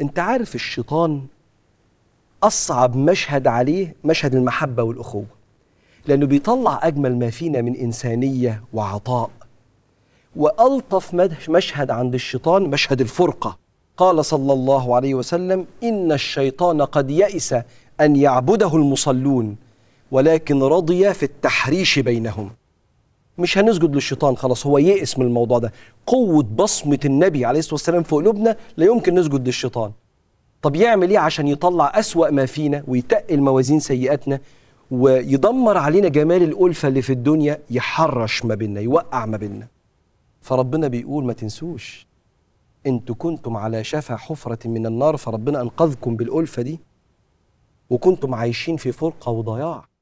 انت عارف الشيطان اصعب مشهد عليه مشهد المحبه والاخوه لانه بيطلع اجمل ما فينا من انسانيه وعطاء والطف مشهد عند الشيطان مشهد الفرقه قال صلى الله عليه وسلم ان الشيطان قد يئس ان يعبده المصلون ولكن رضي في التحريش بينهم مش هنسجد للشيطان خلاص هو يئس من الموضوع ده قوة بصمة النبي عليه الصلاة والسلام في قلوبنا لا يمكن نسجد للشيطان طب يعمل ايه عشان يطلع أسوأ ما فينا ويتقل موازين سيئاتنا ويدمر علينا جمال الألفة اللي في الدنيا يحرش ما بيننا يوقع ما بيننا فربنا بيقول ما تنسوش انتوا كنتم على شفا حفرة من النار فربنا أنقذكم بالألفة دي وكنتم عايشين في فرقة وضياع